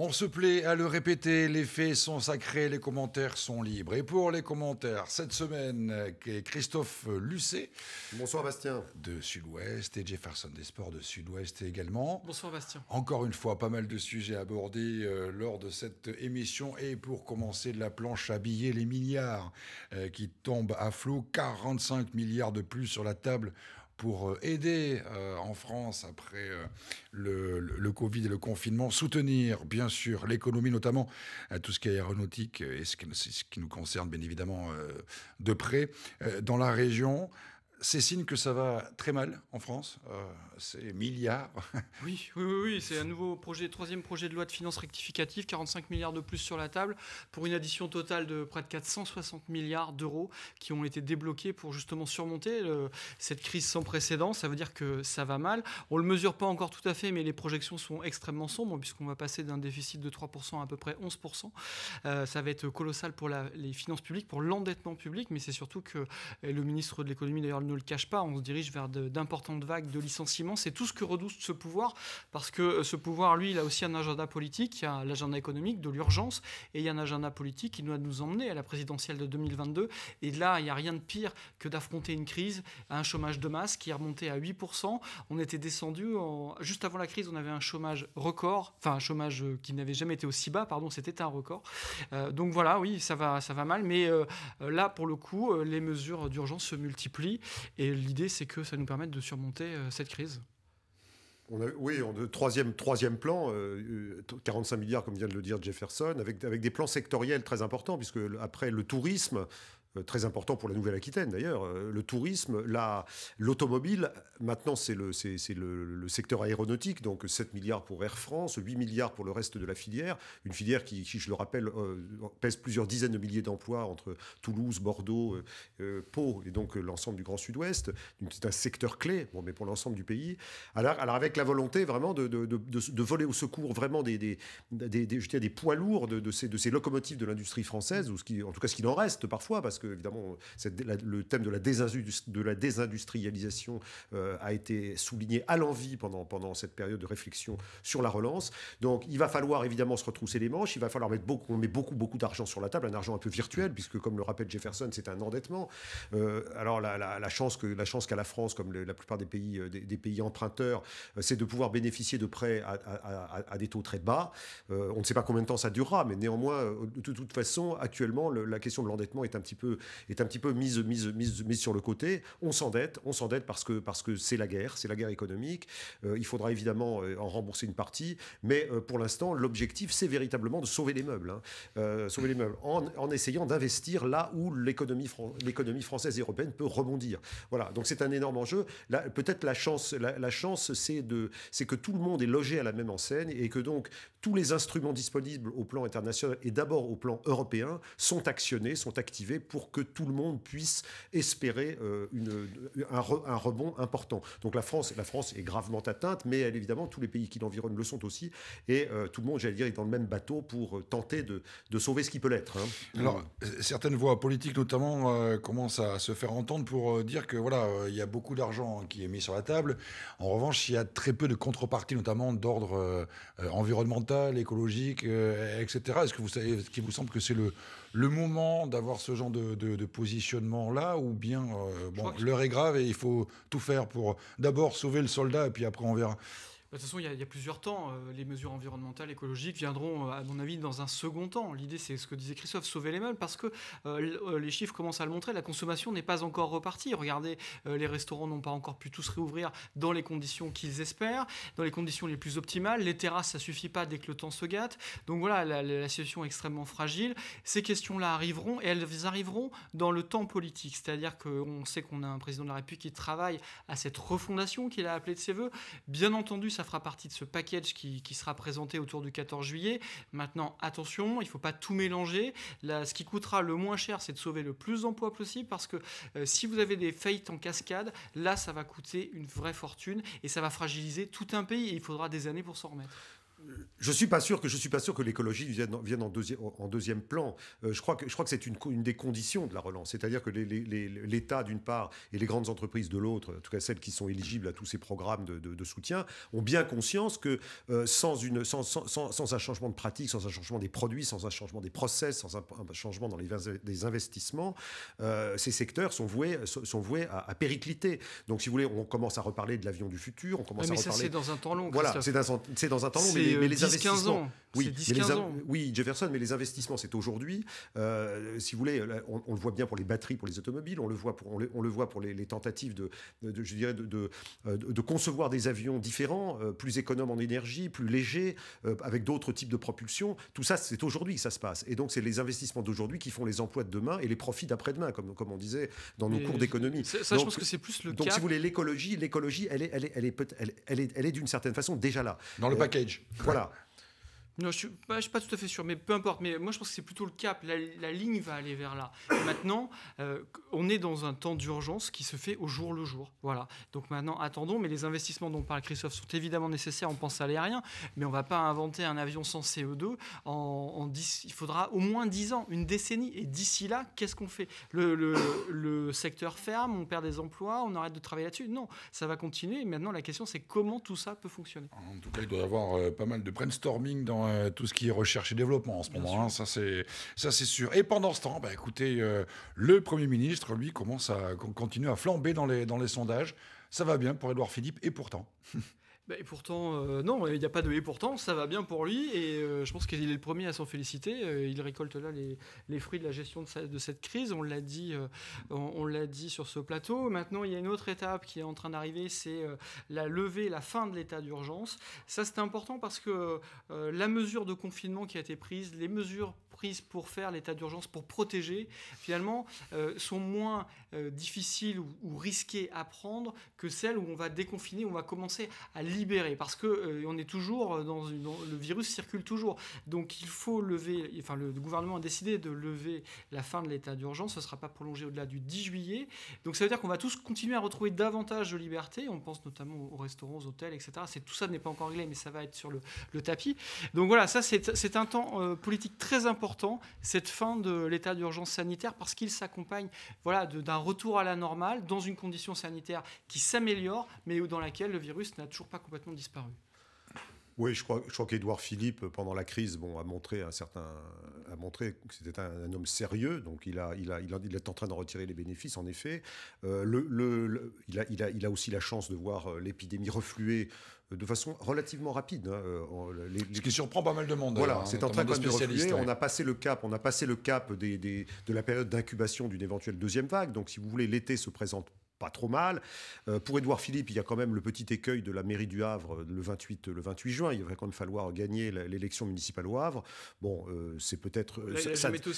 On se plaît à le répéter, les faits sont sacrés, les commentaires sont libres. Et pour les commentaires, cette semaine, Christophe Lucet. Bonsoir Bastien. De Sud-Ouest et Jefferson des Sports de Sud-Ouest également. Bonsoir Bastien. Encore une fois, pas mal de sujets abordés euh, lors de cette émission. Et pour commencer, de la planche à billets, les milliards euh, qui tombent à flot, 45 milliards de plus sur la table pour euh, aider euh, en France après euh, le, Covid et le confinement, soutenir bien sûr l'économie, notamment tout ce qui est aéronautique et ce qui nous concerne bien évidemment de près dans la région c'est signe que ça va très mal en France. Euh, c'est milliards. Oui, oui, c'est un nouveau projet, troisième projet de loi de finances rectificative, 45 milliards de plus sur la table, pour une addition totale de près de 460 milliards d'euros qui ont été débloqués pour justement surmonter euh, cette crise sans précédent. Ça veut dire que ça va mal. On le mesure pas encore tout à fait, mais les projections sont extrêmement sombres, puisqu'on va passer d'un déficit de 3% à à peu près 11%. Euh, ça va être colossal pour les finances publiques, pour l'endettement public, mais c'est surtout que le ministre de l'économie, d'ailleurs, ne le cache pas, on se dirige vers d'importantes vagues de licenciements. C'est tout ce que redoute ce pouvoir, parce que euh, ce pouvoir, lui, il a aussi un agenda politique, il y a l'agenda économique, de l'urgence, et il y a un agenda politique qui doit nous emmener à la présidentielle de 2022. Et là, il n'y a rien de pire que d'affronter une crise, un chômage de masse qui est remonté à 8%. On était descendu, juste avant la crise, on avait un chômage record, enfin un chômage euh, qui n'avait jamais été aussi bas, pardon, c'était un record. Euh, donc voilà, oui, ça va, ça va mal, mais là, pour le coup, les mesures d'urgence se multiplient. Et l'idée, c'est que ça nous permette de surmonter euh, cette crise. On a, oui, troisième, plan, 45 euh, euh, milliards, comme vient de le dire Jefferson, avec des plans sectoriels très importants, puisque après le tourisme, euh, très important pour la Nouvelle-Aquitaine d'ailleurs, euh, le tourisme, l'automobile, maintenant c'est le, le, le, secteur aéronautique, donc 7 milliards pour Air France, 8 milliards pour le reste de la filière, une filière qui, je le rappelle, euh, pèse plusieurs dizaines de milliers d'emplois entre Toulouse, Bordeaux, Pau et donc l'ensemble du Grand Sud-Ouest. C'est un secteur clé, bon, mais pour l'ensemble du pays. Alors, alors, avec la volonté vraiment de, de, de, voler au secours vraiment des, des, des, des poids lourds de, ces, de ces locomotives de l'industrie française, ou ce qui, en tout cas ce qu'il en reste parfois, parce que évidemment le thème de la, désindustrialisation euh, a été souligné à l'envi pendant, pendant cette période de réflexion sur la relance. Donc il va falloir évidemment se retrousser les manches, il va falloir mettre beaucoup, on met beaucoup, beaucoup d'argent sur la table, un argent un peu virtuel, puisque comme le rappelle Jefferson, c'est un endettement. Euh, alors la, chance que la chance qu'a la France, comme la plupart des pays, euh, des, pays emprunteurs, c'est de pouvoir bénéficier de prêts à, des taux très bas. on ne sait pas combien de temps ça durera, mais néanmoins, de toute façon, actuellement, la question de l'endettement est un petit peu est un petit peu mise, mise, mise, sur le côté. On s'endette, on s'endette parce que parce que c'est la guerre, c'est la guerre économique. Euh, il faudra évidemment euh, en rembourser une partie, mais euh, pour l'instant, l'objectif, c'est véritablement de sauver les meubles, hein. sauver les meubles, en, en essayant d'investir là où l'économie l'économie française et européenne peut rebondir. Voilà. Donc c'est un énorme enjeu. Peut-être la chance, la, chance, c'est de, c'est que tout le monde est logé à la même enseigne et que donc tous les instruments disponibles au plan international et d'abord au plan européen sont actionnés, sont activés pour pour que tout le monde puisse espérer euh, une, un, rebond important. Donc la France, la France est gravement atteinte, mais évidemment, tous les pays qui l'environnent le sont aussi. Et euh, tout le monde, j'allais dire, est dans le même bateau pour euh, tenter de, sauver ce qui peut l'être. Hein. Alors, certaines voix politiques, notamment, commencent à se faire entendre pour dire que voilà, il y a beaucoup d'argent hein, qui est mis sur la table. En revanche, il y a très peu de contreparties, notamment d'ordre environnemental, écologique, etc. Est-ce que vous savez, est-ce qu'il vous semble que c'est le le moment d'avoir ce genre de, positionnement-là, ou bien euh, bon, l'heure est grave et il faut tout faire pour d'abord sauver le soldat et puis après on verra. Bah, de toute façon, il y, a, plusieurs temps. Euh, les mesures environnementales, écologiques viendront, euh, à mon avis, dans un second temps. L'idée, c'est ce que disait Christophe, sauver les meubles, parce que euh, les chiffres commencent à le montrer. La consommation n'est pas encore repartie. Regardez, les restaurants n'ont pas encore pu tous réouvrir dans les conditions qu'ils espèrent, dans les conditions les plus optimales. Les terrasses, ça suffit pas dès que le temps se gâte. Donc voilà, la, situation est extrêmement fragile. Ces questions-là arriveront et elles arriveront dans le temps politique. C'est-à-dire qu'on sait qu'on a un président de la République qui travaille à cette refondation qu'il a appelée de ses voeux. Bien entendu, ça fera partie de ce package qui, sera présenté autour du 14 juillet. Maintenant, attention, il ne faut pas tout mélanger. Là, ce qui coûtera le moins cher, c'est de sauver le plus d'emplois possible parce que euh, si vous avez des faillites en cascade, là, ça va coûter une vraie fortune et ça va fragiliser tout un pays et il faudra des années pour s'en remettre je suis pas sûr que je suis pas sûr que l'écologie vienne, en, en, deuxième plan. Euh, je crois que je crois que c'est une, une, des conditions de la relance, c'est-à-dire que l'État d'une part et les grandes entreprises de l'autre, en tout cas celles qui sont éligibles à tous ces programmes de, soutien, ont bien conscience que euh, sans, une, sans, sans, sans, un changement de pratique, sans un changement des produits, sans un changement des process, sans un, changement dans les des investissements, euh, ces secteurs sont voués sont voués à, péricliter. Donc si vous voulez, on commence à reparler de l'avion du futur, on commence mais à reparler. Mais ça c'est dans un temps long. Voilà, c'est dans, dans un temps long. Euh, mais, les investissements. 15 ans. Oui, oui, Jefferson, mais les investissements, c'est aujourd'hui. Euh, si vous voulez, on, le voit bien pour les batteries, pour les automobiles, on le voit pour, on le, voit pour les, tentatives de, je dirais euh, de, de, concevoir des avions différents, plus économes en énergie, plus légers, avec d'autres types de propulsion. Tout ça, c'est aujourd'hui que ça se passe. Et donc, c'est les investissements d'aujourd'hui qui font les emplois de demain et les profits d'après-demain, comme, comme on disait dans nos cours d'économie. Ça, donc, je pense que c'est plus le cas. Donc, si vous voulez, l'écologie, l'écologie, elle est, elle est, elle est, elle est, est d'une certaine façon déjà là. Dans le package. Voilà. Non, je ne suis, pas tout à fait sûr, mais peu importe. Mais moi, je pense que c'est plutôt le cap. La, ligne va aller vers là. maintenant, euh, on est dans un temps d'urgence qui se fait au jour le jour. Voilà. Donc maintenant, attendons. Mais les investissements dont parle Christophe sont évidemment nécessaires. On pense à l'aérien, mais on ne va pas inventer un avion sans CO2. En, il faudra au moins 10 ans, une décennie. Et d'ici là, qu'est-ce qu'on fait le, secteur ferme, on perd des emplois, on arrête de travailler là-dessus Non, ça va continuer. maintenant, la question, c'est comment tout ça peut fonctionner. En tout cas, il doit y avoir euh, pas mal de brainstorming dans Hein, tout ce qui est recherche et développement en ce moment. Hein, ça, c'est, sûr. Et pendant ce temps, bah, écoutez, euh, le Premier ministre, lui, commence à continuer à flamber dans les, dans les sondages. Ça va bien pour Édouard Philippe, et pourtant. Bah, et pourtant, euh, non, il n'y a pas de et pourtant, ça va bien pour lui. Et euh, je pense qu'il est le premier à s'en féliciter. Euh, il récolte là les, fruits de la gestion de, cette crise. On l'a dit, on l'a dit sur ce plateau. Maintenant, il y a une autre étape qui est en train d'arriver, c'est la levée, la fin de l'état d'urgence. Ça, c'est important parce que la mesure de confinement qui a été prise, les mesures pour faire l'état d'urgence, pour protéger, finalement, euh, sont moins euh, difficiles ou, risquées à prendre que celles où on va déconfiner, où on va commencer à libérer. Parce que euh, on est toujours dans, le virus circule toujours. Donc il faut lever, enfin le, gouvernement a décidé de lever la fin de l'état d'urgence. Ce ne sera pas prolongé au-delà du 10 juillet. Donc ça veut dire qu'on va tous continuer à retrouver davantage de liberté. On pense notamment aux restaurants, aux hôtels, etc. tout ça n'est pas encore réglé, mais ça va être sur le, le tapis. Donc voilà, ça c'est un temps politique très important important, cette fin de l'état d'urgence sanitaire, parce qu'il s'accompagne voilà, d'un retour à la normale dans une condition sanitaire qui s'améliore, mais dans laquelle le virus n'a toujours pas complètement disparu. Oui, je crois, je qu'Edouard Philippe, pendant la crise, bon, a montré un certain, a montré que c'était un, homme sérieux. Donc, il est en train d'en retirer les bénéfices, en effet. Euh, il a aussi la chance de voir euh, l'épidémie refluer de façon relativement rapide. Hein, euh, Ce qui surprend pas mal de monde. Voilà, c'est hein, en train de refluer. On a passé le cap, on a passé le cap de la période d'incubation d'une éventuelle deuxième vague. Donc, si vous voulez, l'été se présente pas trop mal. Euh, pour Édouard Philippe, il y a quand même le petit écueil de la mairie du Havre euh, le 28, le 28 juin. Il va quand même falloir gagner l'élection municipale au Havre. Bon, euh, c'est peut-être... Il est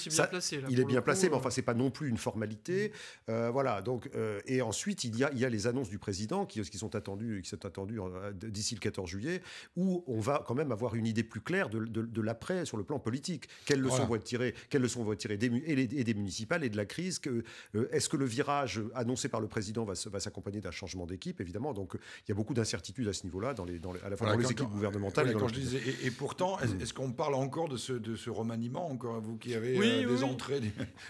bien placé. il est bien placé, mais enfin, c'est pas non plus une formalité. Mm. voilà, donc... et ensuite, il y, a, les annonces du président qui, qui sont attendues, qui sont attendues d'ici le 14 juillet, où on va quand même avoir une idée plus claire de, l'après sur le plan politique. Quelles leçons vont être quelles leçons vont des, des municipales et de la crise Est-ce que le virage annoncé par le président va, s'accompagner d'un changement d'équipe, évidemment. Donc il y a beaucoup d'incertitudes à ce niveau-là, dans les, dans à la fois les équipes gouvernementales. et, quand Je et, pourtant, mm. est-ce qu'on parle encore de ce, de ce remaniement, encore vous qui avez euh, des entrées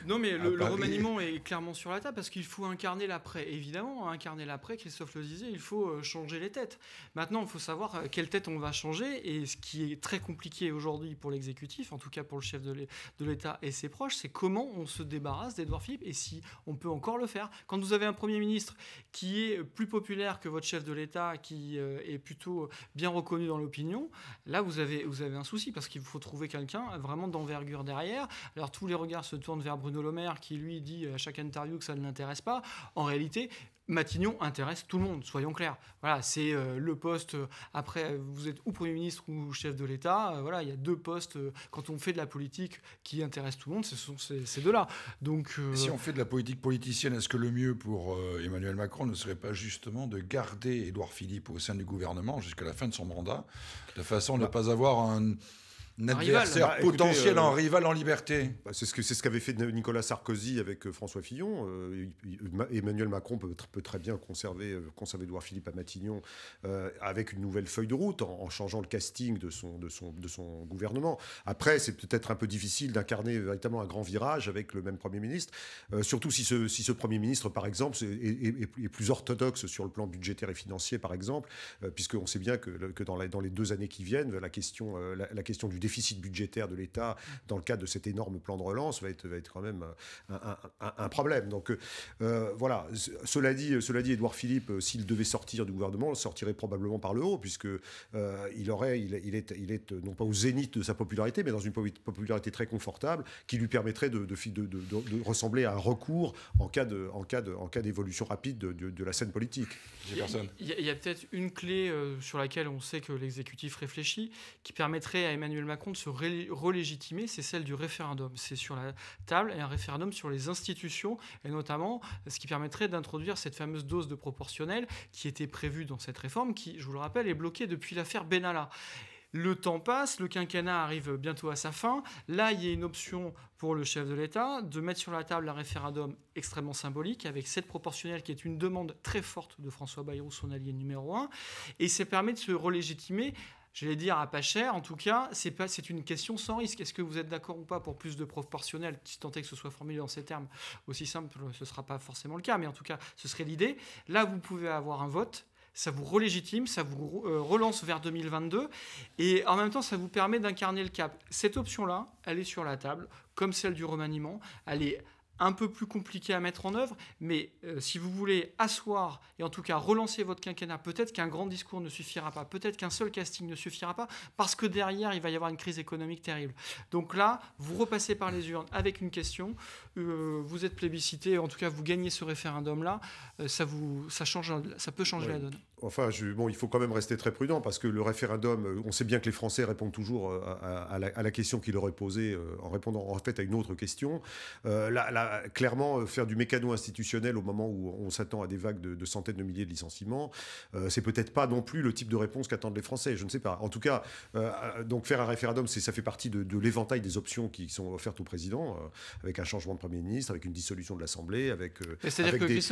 Non, mais le, remaniement est clairement sur la table parce qu'il faut incarner l'après. Évidemment, incarner l'après, Christophe le disait, il faut euh, changer les têtes. Maintenant, il faut savoir euh, quelle tête on va changer et ce qui est très compliqué aujourd'hui pour l'exécutif, en tout cas pour le chef de l'État et ses proches, c'est comment on se débarrasse d'Edouard Philippe et si on peut encore le faire. Quand vous avez un Premier ministre qui est plus populaire que votre chef de l'État, qui euh, est plutôt euh, bien reconnu dans l'opinion, là vous avez, vous avez un souci parce qu'il faut trouver quelqu'un euh, vraiment d'envergure derrière. Alors tous les regards se tournent vers Bruno Le Maire qui lui dit à chaque interview que ça ne l'intéresse pas. En réalité, Matignon intéresse tout le monde, soyons clairs. Voilà, c'est le poste. après, vous êtes ou Premier ministre ou chef de l'État. voilà, il y a deux postes quand on fait de la politique qui intéresse tout le monde, ce sont ces, ces deux-là. Donc, si on fait de la politique politicienne, est-ce que le mieux pour Emmanuel Macron ne serait pas justement de garder Édouard Philippe au sein du gouvernement jusqu'à la fin de son mandat, de façon à ne bah. pas avoir un un adversaire bah, potentiel, euh, en rival en liberté. Bah, c'est ce que c'est ce qu'avait fait Nicolas Sarkozy avec euh, François Fillon. Euh, Emmanuel Macron peut, très bien conserver conserver Edouard Philippe à Matignon avec une nouvelle feuille de route en, changeant le casting de son de son de son gouvernement. Après, c'est peut-être un peu difficile d'incarner véritablement un grand virage avec le même premier ministre, surtout si ce si ce premier ministre, par exemple, est, est, plus orthodoxe sur le plan budgétaire et financier, par exemple, puisqu'on sait bien que, que dans, dans les deux années qui viennent, la question la, question du déficit déficit budgétaire de l'État dans le cadre de cet énorme plan de relance va être, va être quand même euh, un, problème. Donc euh, euh, voilà, cela dit, cela dit, Édouard Philippe, s'il devait sortir du gouvernement, sortirait probablement par le haut, puisque il aurait, il, est, il est non pas au zénith de sa popularité, mais dans une popularité très confortable qui lui permettrait de, de, ressembler à un recours en cas de, en cas de, en cas d'évolution rapide de, la scène politique. Il y a, peut-être une clé sur laquelle on sait que l'exécutif réfléchit, qui permettrait à Emmanuel Macron de se relégitimer, c'est celle du référendum. C'est sur la table et un référendum sur les institutions, et notamment ce qui permettrait d'introduire cette fameuse dose de proportionnel qui était prévue dans cette réforme, qui, je vous le rappelle, est bloquée depuis l'affaire Benalla. Le temps passe, le quinquennat arrive bientôt à sa fin. Là, il y a une option pour le chef de l'État de mettre sur la table un référendum extrêmement symbolique avec cette proportionnelle qui est une demande très forte de François Bayrou, son allié numéro un. Et ça permet de se relégitimer je vais dire à ah, pas cher, en tout cas, c'est pas, c'est une question sans risque. Est-ce que vous êtes d'accord ou pas pour plus de proportionnel, si tant que ce soit formulé dans ces termes aussi simples, ce sera pas forcément le cas, mais en tout cas, ce serait l'idée. Là, vous pouvez avoir un vote. Ça vous relégitime, ça vous euh, relance vers 2022 et en même temps ça vous permet d'incarner le cap. Cette option-là, elle est sur la table, comme celle du remaniement, elle est un peu plus compliqué à mettre en œuvre, mais euh, si vous voulez asseoir et en tout cas relancer votre quinquennat, peut-être qu'un grand discours ne suffira pas, peut-être qu'un seul casting ne suffira pas, parce que derrière, il va y avoir une crise économique terrible. Donc là, vous repassez par les urnes avec une question, euh, vous êtes plébiscité, en tout cas, vous gagnez ce référendum-là, euh, ça, ça, change, ça peut changer la donne enfin, bon, il faut quand même rester très prudent parce que le référendum, euh, on sait bien que les Français répondent toujours euh, à, la, question qui leur est posée euh, en répondant en fait à une autre question. là, clairement, faire du mécano institutionnel au moment où on s'attend à des vagues de, centaines de milliers de licenciements, c'est peut-être pas non plus le type de réponse qu'attendent les Français. Je ne sais pas. En tout cas, donc faire un référendum, ça fait partie de, l'éventail des options qui sont offertes au président, avec un changement de premier ministre, avec une dissolution de l'Assemblée, avec,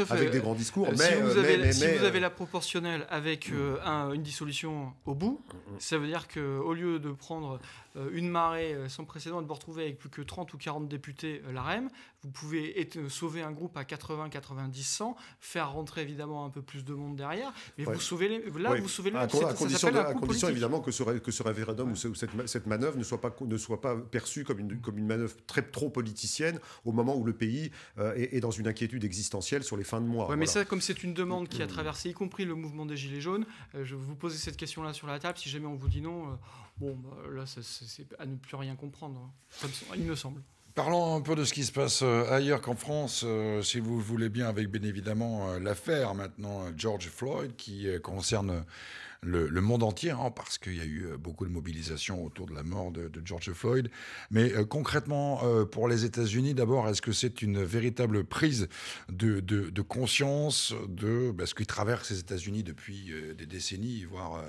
avec, des, grands discours. mais, si vous avez, vous avez la proportionnelle avec mm. euh, une dissolution au bout, mm, mm. ça veut dire qu'au lieu de prendre euh, une marée euh, sans précédent de vous retrouver avec plus que 30 ou 40 députés euh, l'AREM, Vous pouvez être, sauver un groupe à 80, 90, 100, faire rentrer évidemment un peu plus de monde derrière, mais vous sauvez les, là, vous sauvez le. à, à condition, évidemment que ce, que référendum ou cette, manœuvre ne soit pas, ne soit pas perçue comme une, comme une manœuvre très trop politicienne au moment où le pays est, dans une inquiétude existentielle sur les fins de mois. Oui, mais ça, comme c'est une demande qui a mm. traversé, y compris le mouvement des Gilets jaunes, je vous poser cette question-là sur la table. Si jamais on vous dit non, bon, bah, là, c'est c'est à ne plus rien comprendre, hein. il me semble. Parlons un peu de ce qui se passe euh, ailleurs qu'en France, euh, si vous voulez bien, avec bien évidemment euh, l'affaire maintenant George Floyd qui concerne le, monde entier, hein, parce qu'il y a eu euh, beaucoup de mobilisation autour de la mort de, George Floyd. Mais euh, concrètement, euh, pour les États-Unis, d'abord, est-ce que c'est une véritable prise de, conscience de bah, ce qui traverse les États-Unis depuis des décennies, voire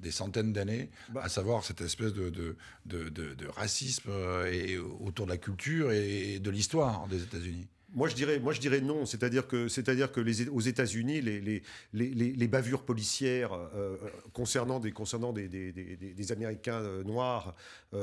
des centaines d'années, bah à savoir cette espèce de, racisme et, autour de la culture et de l'histoire des États-Unis moi je dirais, moi je dirais non. C'est-à-dire que, c'est-à-dire que les, aux États-Unis, les, les, les, les, bavures policières euh, euh, concernant des concernant des, des, des, des Américains euh, noirs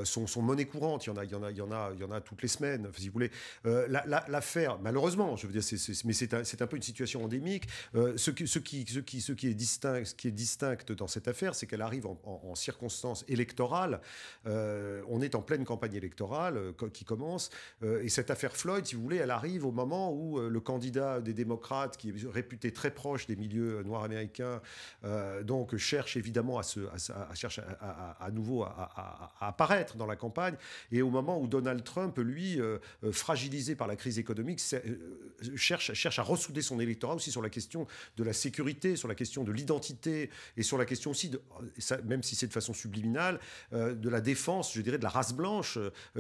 sont, sont, monnaie courante. Il y en a, il y en a, il y en a, il y en a toutes les semaines. si vous voulez, l'affaire, malheureusement, je veux dire, mais c'est un, un, peu une situation endémique. ce, qui, ce qui, ce qui, ce qui est distinct, ce qui est distincte dans cette affaire, c'est qu'elle arrive en, circonstances électorales. on est en pleine campagne électorale qui commence, et cette affaire Floyd, si vous voulez, elle arrive au moment où euh, le candidat des démocrates, qui est réputé très proche des milieux euh, noirs américains, euh, donc cherche évidemment à, à, nouveau à, apparaître dans la campagne, et au moment où Donald Trump, lui, fragilisé par la crise économique, cherche, cherche à ressouder son électorat aussi sur la question de la sécurité, sur la question de l'identité, et sur la question aussi, même si c'est de façon subliminale, de la défense, je dirais, de la race blanche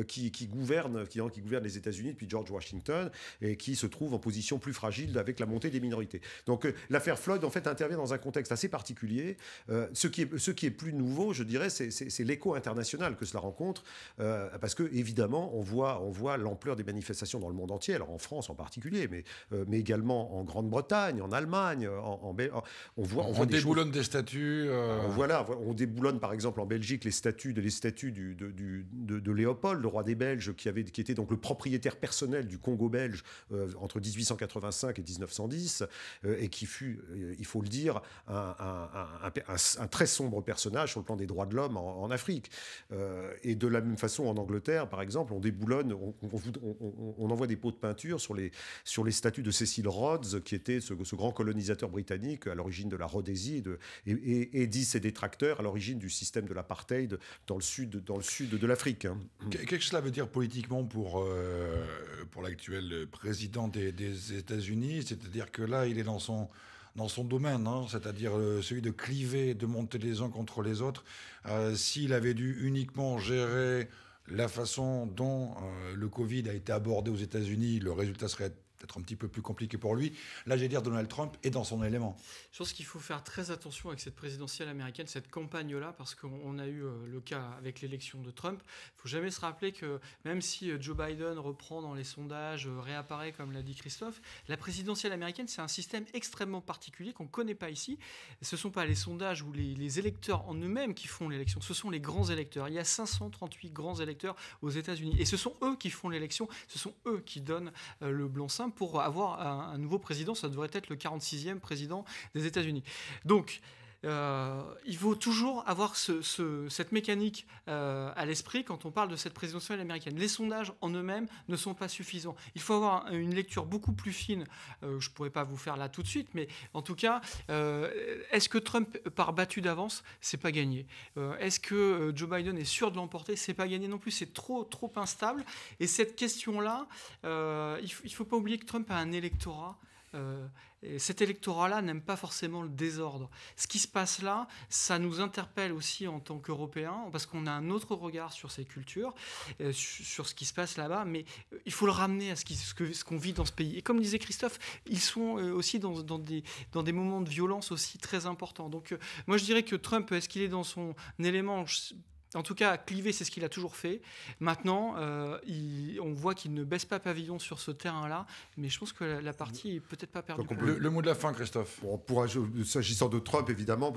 qui, gouverne, qui, hein, qui gouverne les États-Unis depuis George Washington. Et et qui se trouve en position plus fragile avec la montée des minorités. Donc euh, l'affaire Floyd, en fait, intervient dans un contexte assez particulier. Euh, ce, qui est, ce qui est plus nouveau, je dirais, c'est l'écho international que cela rencontre, euh, parce que, évidemment, on voit, on voit l'ampleur des manifestations dans le monde entier, alors en France en particulier, mais, mais également en Grande-Bretagne, en Allemagne, en, on voit... On, déboulonne des, statues... Ah, voilà, on déboulonne par exemple en Belgique les statues, de, les statues du, de, Léopold, le roi des Belges, qui, avait, qui était donc le propriétaire personnel du Congo belge euh, entre 1885 et 1910, euh, et qui fut, euh, il faut le dire, un, très sombre personnage sur le plan des droits de l'homme en, Afrique. et de la même façon, en Angleterre, par exemple, on déboulonne, on, envoie des pots de peinture sur les, sur les statues de Cecil Rhodes, qui était ce, ce grand colonisateur britannique à l'origine de la Rhodésie et, et, et dit ses détracteurs à l'origine du système de l'apartheid dans le sud, dans le sud de l'Afrique. Qu'est-ce hein. que cela veut dire politiquement pour, pour l'actuel président président des, États-Unis, c'est-à-dire que là, il est dans son dans son domaine, hein, c'est-à-dire euh, celui de cliver, de monter les uns contre les autres. Euh, s'il avait dû uniquement gérer la façon dont euh, le Covid a été abordé aux États-Unis, le résultat serait peut-être un petit peu plus compliqué pour lui. Là, j'ai dire Donald Trump est dans son élément. Je pense qu'il faut faire très attention avec cette présidentielle américaine, cette campagne-là, parce qu'on a eu euh, le cas avec l'élection de Trump. Il faut jamais se rappeler que même si euh, Joe Biden reprend dans les sondages, euh, réapparaît comme l'a dit Christophe, la présidentielle américaine, c'est un système extrêmement particulier qu'on ne connaît pas ici. Ce ne sont pas les sondages ou les, les électeurs en eux-mêmes qui font l'élection, ce sont les grands électeurs. Il y a 538 grands électeurs aux États-Unis et ce sont eux qui font l'élection, ce sont eux qui donnent le blanc-seing pour avoir un, un nouveau président, ça devrait être le 46e président des États-Unis. Donc, euh, il faut toujours avoir cette mécanique euh, à l'esprit quand on parle de cette présidentielle américaine. Les sondages en eux-mêmes ne sont pas suffisants. Il faut avoir une lecture beaucoup plus fine. Euh, je ne pourrais pas vous faire là tout de suite, mais en tout cas, est-ce que Trump par battu d'avance C'est pas gagné. est-ce que Joe Biden est sûr de l'emporter C'est pas gagné non plus. C'est trop, trop instable. Et cette question-là, il ne faut pas oublier que Trump a un électorat euh, cet électorat-là n'aime pas forcément le désordre. Ce qui se passe là, ça nous interpelle aussi en tant qu'Européens, parce qu'on a un autre regard sur ces cultures, euh, sur ce qui se passe là-bas, mais euh, il faut le ramener à ce qu'on vit dans ce pays. Et comme disait Christophe, ils sont aussi dans, des, dans des moments de violence aussi très importants. Donc moi je dirais que Trump, est-ce qu'il est dans son élément en tout cas, cliver, c'est ce qu'il a toujours fait. Maintenant, euh, on voit qu'il ne baisse pas pavillon sur ce terrain-là, mais je pense que la, partie est peut-être pas perdue. Le, mot de la fin, Christophe. S'agissant de Trump, évidemment,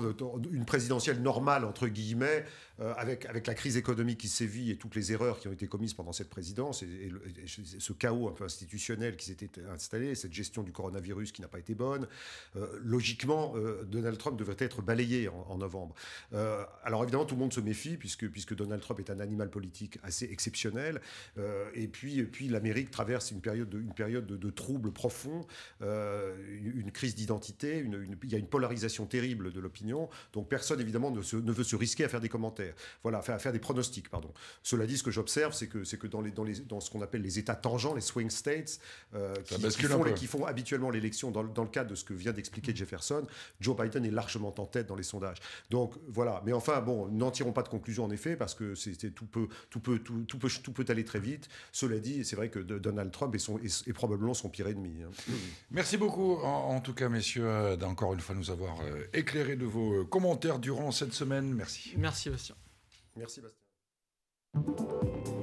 une présidentielle normale, entre guillemets, euh, avec, avec la crise économique qui sévit et toutes les erreurs qui ont été commises pendant cette présidence, et, ce chaos un peu institutionnel qui s'était installé, cette gestion du coronavirus qui n'a pas été bonne, euh, logiquement, Donald Trump devrait être balayé en novembre. alors évidemment, tout le monde se méfie, puisque puisque, Donald Trump est un animal politique assez exceptionnel. Euh, et puis, puis l'Amérique traverse une période de, une période de, troubles profonds, euh, une crise d'identité, il y a une polarisation terrible de l'opinion. Donc personne, évidemment, ne, veut se risquer à faire des commentaires, voilà, à faire, des pronostics, pardon. Cela dit, ce que j'observe, c'est que, c'est que dans, les, les, dans ce qu'on appelle les États tangents, les swing states, euh, qui, font, habituellement l'élection dans, le cadre de ce que vient d'expliquer Jefferson, Joe Biden est largement en tête dans les sondages. Donc voilà, mais enfin, bon, n'en tirons pas de conclusion en effet, parce que c'était tout peut, tout peut, tout, peut, tout peut aller très vite. Cela dit, c'est vrai que Donald Trump est, probablement son pire ennemi. Hein. Merci beaucoup, en, tout cas, messieurs, d'encore euh, une fois nous avoir éclairés euh, éclairé de vos euh, commentaires durant cette semaine. Merci. Merci, Bastien. Merci, Bastien.